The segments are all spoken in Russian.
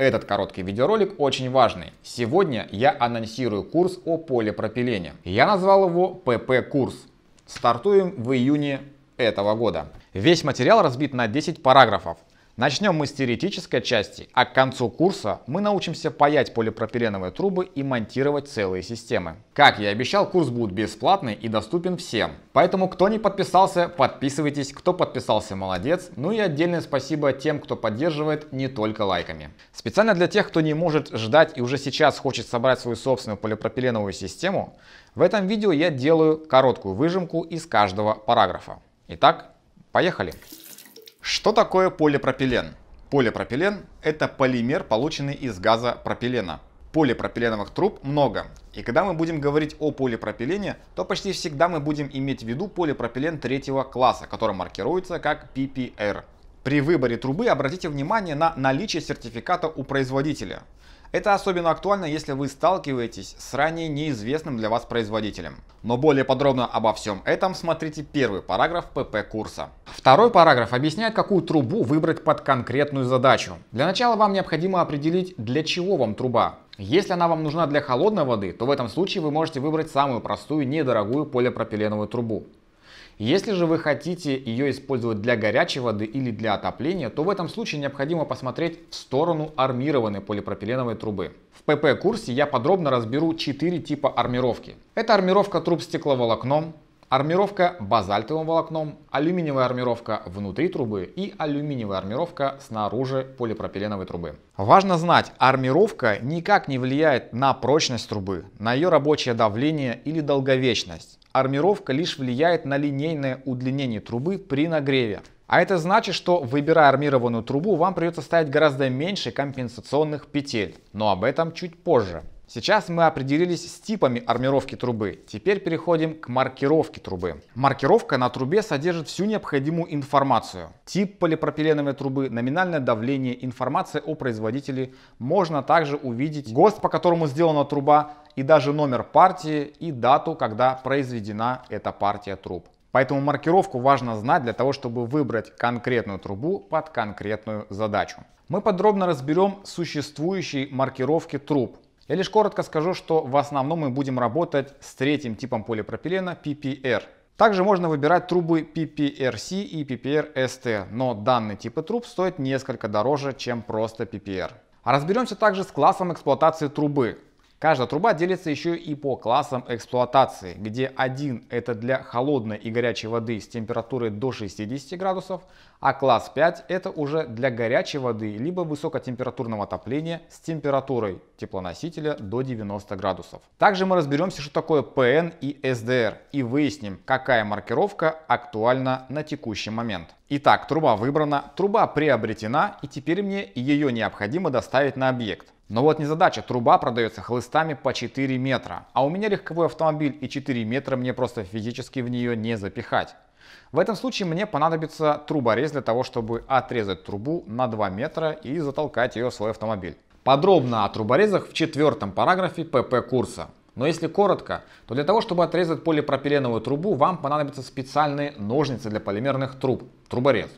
Этот короткий видеоролик очень важный. Сегодня я анонсирую курс о полипропилене. Я назвал его ПП-курс. Стартуем в июне этого года. Весь материал разбит на 10 параграфов. Начнем мы с теоретической части, а к концу курса мы научимся паять полипропиленовые трубы и монтировать целые системы. Как я и обещал, курс будет бесплатный и доступен всем. Поэтому, кто не подписался, подписывайтесь, кто подписался, молодец. Ну и отдельное спасибо тем, кто поддерживает не только лайками. Специально для тех, кто не может ждать и уже сейчас хочет собрать свою собственную полипропиленовую систему, в этом видео я делаю короткую выжимку из каждого параграфа. Итак, поехали! Поехали! Что такое полипропилен? Полипропилен – это полимер, полученный из газа пропилена. Полипропиленовых труб много, и когда мы будем говорить о полипропилене, то почти всегда мы будем иметь в виду полипропилен третьего класса, который маркируется как PPR. При выборе трубы обратите внимание на наличие сертификата у производителя. Это особенно актуально, если вы сталкиваетесь с ранее неизвестным для вас производителем. Но более подробно обо всем этом смотрите первый параграф ПП курса. Второй параграф объясняет, какую трубу выбрать под конкретную задачу. Для начала вам необходимо определить, для чего вам труба. Если она вам нужна для холодной воды, то в этом случае вы можете выбрать самую простую недорогую полипропиленовую трубу. Если же вы хотите ее использовать для горячей воды или для отопления, то в этом случае необходимо посмотреть в сторону армированной полипропиленовой трубы. В ПП-курсе я подробно разберу 4 типа армировки. Это армировка труб стекловолокном, армировка базальтовым волокном, алюминиевая армировка внутри трубы и алюминиевая армировка снаружи полипропиленовой трубы. Важно знать, армировка никак не влияет на прочность трубы, на ее рабочее давление или долговечность армировка лишь влияет на линейное удлинение трубы при нагреве. А это значит, что выбирая армированную трубу, вам придется ставить гораздо меньше компенсационных петель, но об этом чуть позже. Сейчас мы определились с типами армировки трубы. Теперь переходим к маркировке трубы. Маркировка на трубе содержит всю необходимую информацию. Тип полипропиленовой трубы, номинальное давление, информация о производителе. Можно также увидеть ГОСТ, по которому сделана труба, и даже номер партии и дату, когда произведена эта партия труб. Поэтому маркировку важно знать для того, чтобы выбрать конкретную трубу под конкретную задачу. Мы подробно разберем существующие маркировки труб я лишь коротко скажу, что в основном мы будем работать с третьим типом полипропилена PPR. Также можно выбирать трубы PPRC и ppr но данные типы труб стоят несколько дороже, чем просто PPR. А разберемся также с классом эксплуатации трубы. Каждая труба делится еще и по классам эксплуатации, где один это для холодной и горячей воды с температурой до 60 градусов, а класс 5 это уже для горячей воды либо высокотемпературного отопления с температурой теплоносителя до 90 градусов. Также мы разберемся, что такое PN и SDR, и выясним, какая маркировка актуальна на текущий момент. Итак, труба выбрана, труба приобретена и теперь мне ее необходимо доставить на объект. Но вот не задача, труба продается хлыстами по 4 метра, а у меня легковой автомобиль и 4 метра мне просто физически в нее не запихать. В этом случае мне понадобится труборез для того, чтобы отрезать трубу на 2 метра и затолкать ее в свой автомобиль. Подробно о труборезах в четвертом параграфе ПП курса. Но если коротко, то для того, чтобы отрезать полипропиленовую трубу, вам понадобятся специальные ножницы для полимерных труб, труборез.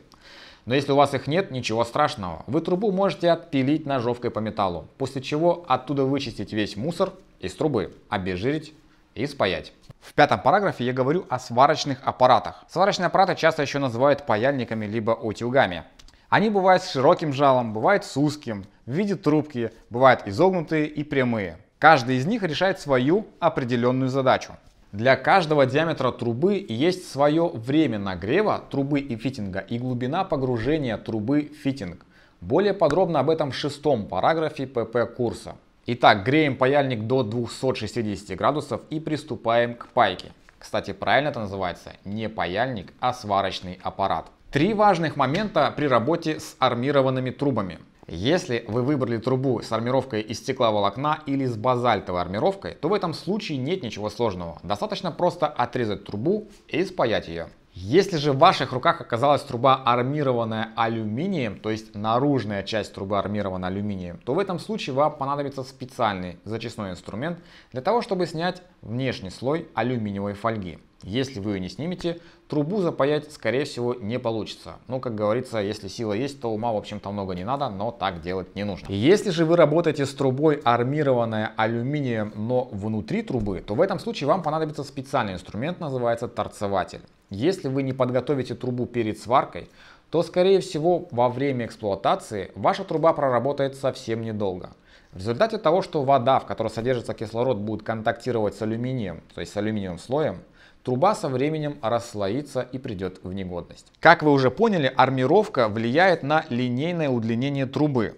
Но если у вас их нет, ничего страшного. Вы трубу можете отпилить ножовкой по металлу, после чего оттуда вычистить весь мусор из трубы, обезжирить и спаять. В пятом параграфе я говорю о сварочных аппаратах. Сварочные аппараты часто еще называют паяльниками либо утюгами. Они бывают с широким жалом, бывают с узким, в виде трубки, бывают изогнутые и прямые. Каждый из них решает свою определенную задачу. Для каждого диаметра трубы есть свое время нагрева трубы и фитинга и глубина погружения трубы в фитинг. Более подробно об этом в шестом параграфе ПП курса. Итак, греем паяльник до 260 градусов и приступаем к пайке. Кстати, правильно это называется не паяльник, а сварочный аппарат. Три важных момента при работе с армированными трубами. Если вы выбрали трубу с армировкой из стекловолокна или с базальтовой армировкой, то в этом случае нет ничего сложного. Достаточно просто отрезать трубу и спаять ее. Если же в ваших руках оказалась труба армированная алюминием, то есть наружная часть трубы армирована алюминием, то в этом случае вам понадобится специальный зачистной инструмент для того, чтобы снять внешний слой алюминиевой фольги. Если вы ее не снимете, трубу запаять скорее всего не получится. Ну, как говорится, если сила есть, то ума в общем-то много не надо, но так делать не нужно. Если же вы работаете с трубой армированная алюминием, но внутри трубы, то в этом случае вам понадобится специальный инструмент, называется торцеватель. Если вы не подготовите трубу перед сваркой, то скорее всего во время эксплуатации ваша труба проработает совсем недолго. В результате того, что вода, в которой содержится кислород, будет контактировать с алюминием, то есть с алюминиевым слоем, труба со временем расслоится и придет в негодность. Как вы уже поняли, армировка влияет на линейное удлинение трубы.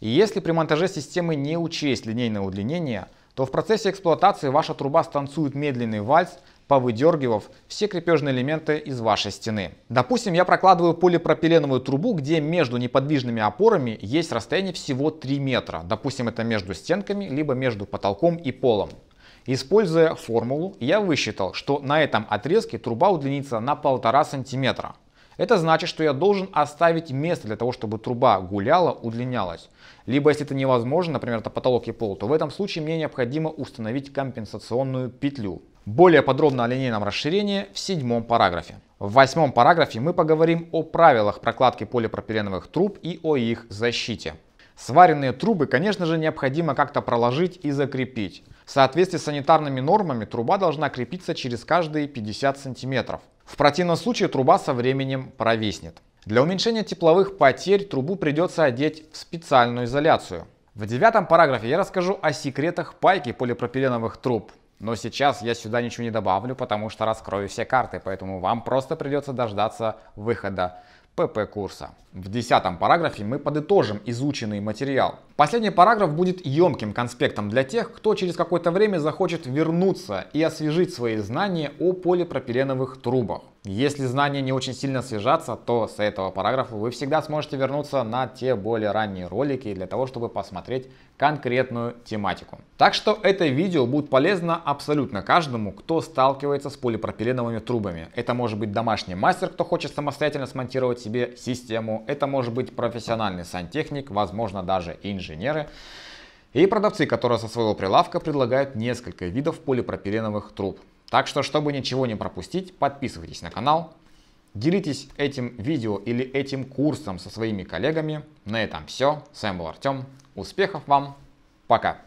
И если при монтаже системы не учесть линейное удлинение, то в процессе эксплуатации ваша труба станцует медленный вальс, повыдергивав все крепежные элементы из вашей стены. Допустим, я прокладываю полипропиленовую трубу, где между неподвижными опорами есть расстояние всего 3 метра. Допустим, это между стенками, либо между потолком и полом. Используя формулу, я высчитал, что на этом отрезке труба удлинится на 1,5 см. Это значит, что я должен оставить место для того, чтобы труба гуляла, удлинялась. Либо, если это невозможно, например, это потолок и пол, то в этом случае мне необходимо установить компенсационную петлю. Более подробно о линейном расширении в седьмом параграфе. В восьмом параграфе мы поговорим о правилах прокладки полипропиленовых труб и о их защите. Сваренные трубы, конечно же, необходимо как-то проложить и закрепить. В соответствии с санитарными нормами труба должна крепиться через каждые 50 сантиметров. В противном случае труба со временем провиснет. Для уменьшения тепловых потерь трубу придется одеть в специальную изоляцию. В девятом параграфе я расскажу о секретах пайки полипропиленовых труб. Но сейчас я сюда ничего не добавлю, потому что раскрою все карты, поэтому вам просто придется дождаться выхода ПП курса. В десятом параграфе мы подытожим изученный материал. Последний параграф будет емким конспектом для тех, кто через какое-то время захочет вернуться и освежить свои знания о полипропиленовых трубах. Если знания не очень сильно свежатся, то с этого параграфа вы всегда сможете вернуться на те более ранние ролики для того, чтобы посмотреть конкретную тематику. Так что это видео будет полезно абсолютно каждому, кто сталкивается с полипропиленовыми трубами. Это может быть домашний мастер, кто хочет самостоятельно смонтировать себе систему. Это может быть профессиональный сантехник, возможно даже инженеры. И продавцы, которые со своего прилавка предлагают несколько видов полипропиленовых труб. Так что, чтобы ничего не пропустить, подписывайтесь на канал, делитесь этим видео или этим курсом со своими коллегами. На этом все. С вами был Артем. Успехов вам. Пока.